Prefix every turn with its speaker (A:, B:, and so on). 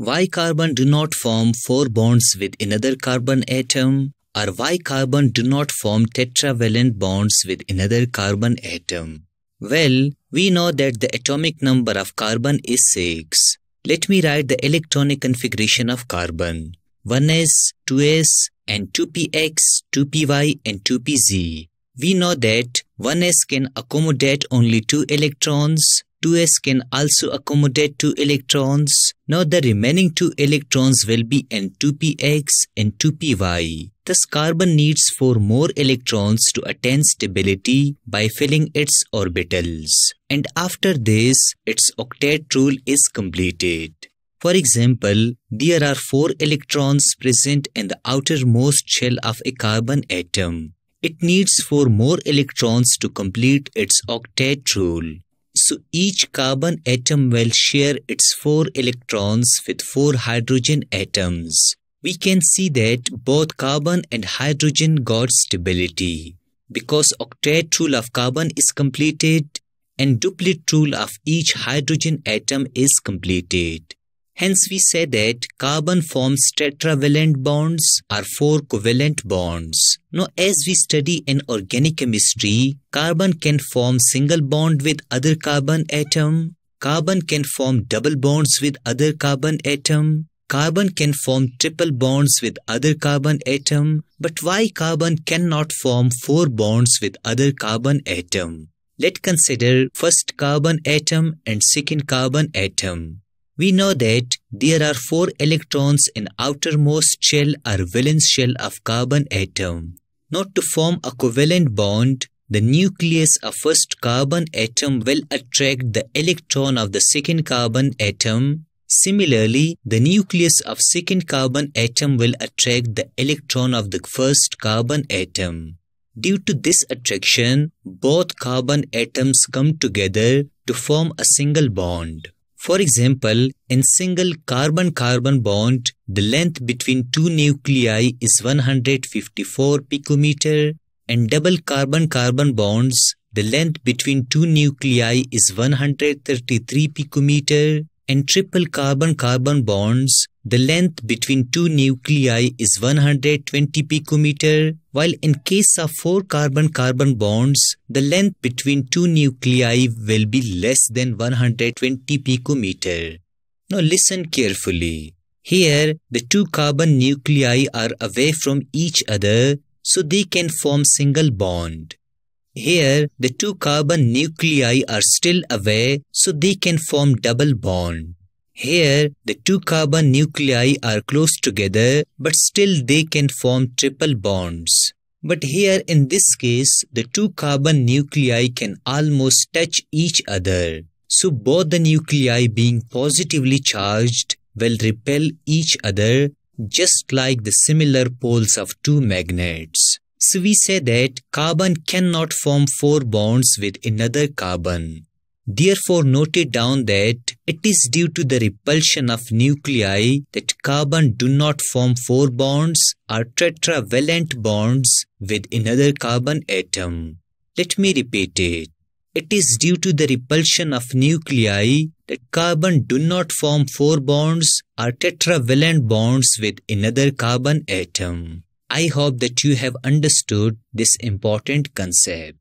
A: Why carbon do not form four bonds with another carbon atom or why carbon do not form tetravalent bonds with another carbon atom? Well, we know that the atomic number of carbon is 6. Let me write the electronic configuration of carbon. 1s, 2s and 2px, 2py and 2pz. We know that 1s can accommodate only 2 electrons, 2s can also accommodate 2 electrons. Now the remaining 2 electrons will be N2px and 2py. Thus carbon needs 4 more electrons to attain stability by filling its orbitals. And after this, its octet rule is completed. For example, there are 4 electrons present in the outermost shell of a carbon atom. It needs 4 more electrons to complete its octet rule. So each carbon atom will share its four electrons with four hydrogen atoms. We can see that both carbon and hydrogen got stability. Because octet rule of carbon is completed and duplet rule of each hydrogen atom is completed. Hence, we say that carbon forms tetravalent bonds or four covalent bonds. Now, as we study in organic chemistry, carbon can form single bond with other carbon atom. Carbon can form double bonds with other carbon atom. Carbon can form triple bonds with other carbon atom. But why carbon cannot form four bonds with other carbon atom? Let consider first carbon atom and second carbon atom. We know that there are four electrons in outermost shell or valence shell of carbon atom. Not to form a covalent bond, the nucleus of first carbon atom will attract the electron of the second carbon atom. Similarly, the nucleus of second carbon atom will attract the electron of the first carbon atom. Due to this attraction, both carbon atoms come together to form a single bond. For example, in single carbon-carbon bond, the length between two nuclei is 154 picometer and double carbon-carbon bonds, the length between two nuclei is 133 picometer and triple carbon-carbon bonds, the length between two nuclei is 120 picometer, while in case of four carbon-carbon bonds, the length between two nuclei will be less than 120 picometer. Now listen carefully. Here, the two carbon nuclei are away from each other so they can form single bond. Here, the two carbon nuclei are still aware, so they can form double bond. Here, the two carbon nuclei are close together, but still they can form triple bonds. But here in this case, the two carbon nuclei can almost touch each other. So both the nuclei being positively charged will repel each other just like the similar poles of two magnets. So we say that carbon cannot form four bonds with another carbon. Therefore, note it down that it is due to the repulsion of nuclei that carbon do not form four bonds or tetravalent bonds with another carbon atom. Let me repeat it. It is due to the repulsion of nuclei that carbon do not form four bonds or tetravalent bonds with another carbon atom. I hope that you have understood this important concept.